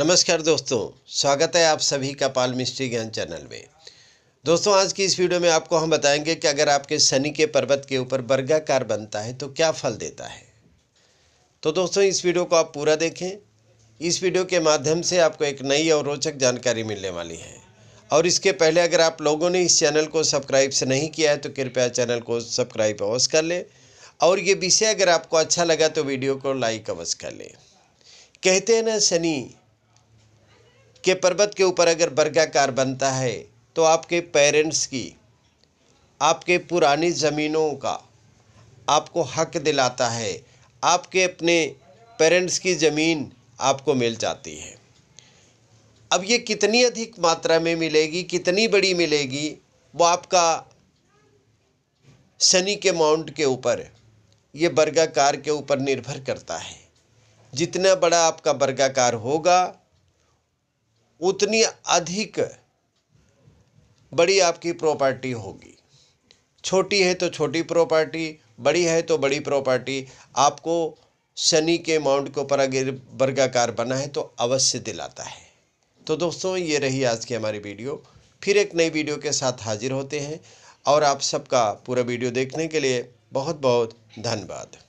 नमस्कार दोस्तों स्वागत है आप सभी का पाल मिस्ट्री ज्ञान चैनल में दोस्तों आज की इस वीडियो में आपको हम बताएंगे कि अगर आपके शनि के पर्वत के ऊपर वर्गाकार बनता है तो क्या फल देता है तो दोस्तों इस वीडियो को आप पूरा देखें इस वीडियो के माध्यम से आपको एक नई और रोचक जानकारी मिलने वाली है और इसके पहले अगर आप लोगों ने इस चैनल को सब्सक्राइब से नहीं किया है तो कृपया चैनल को सब्सक्राइब अवश्य कर लें और ये विषय अगर आपको अच्छा लगा तो वीडियो को लाइक अवश्य कर लें कहते हैं ना शनि के पर्वत के ऊपर अगर बर्गाकार बनता है तो आपके पेरेंट्स की आपके पुरानी ज़मीनों का आपको हक दिलाता है आपके अपने पेरेंट्स की ज़मीन आपको मिल जाती है अब ये कितनी अधिक मात्रा में मिलेगी कितनी बड़ी मिलेगी वो आपका शनि के माउंट के ऊपर ये बर्गाकार के ऊपर निर्भर करता है जितना बड़ा आपका बर्गाकार होगा उतनी अधिक बड़ी आपकी प्रॉपर्टी होगी छोटी है तो छोटी प्रॉपर्टी बड़ी है तो बड़ी प्रॉपर्टी आपको शनि के अमाउंट के ऊपर अगर वर्गाकार बना है तो अवश्य दिलाता है तो दोस्तों ये रही आज की हमारी वीडियो फिर एक नई वीडियो के साथ हाजिर होते हैं और आप सबका पूरा वीडियो देखने के लिए बहुत बहुत धन्यवाद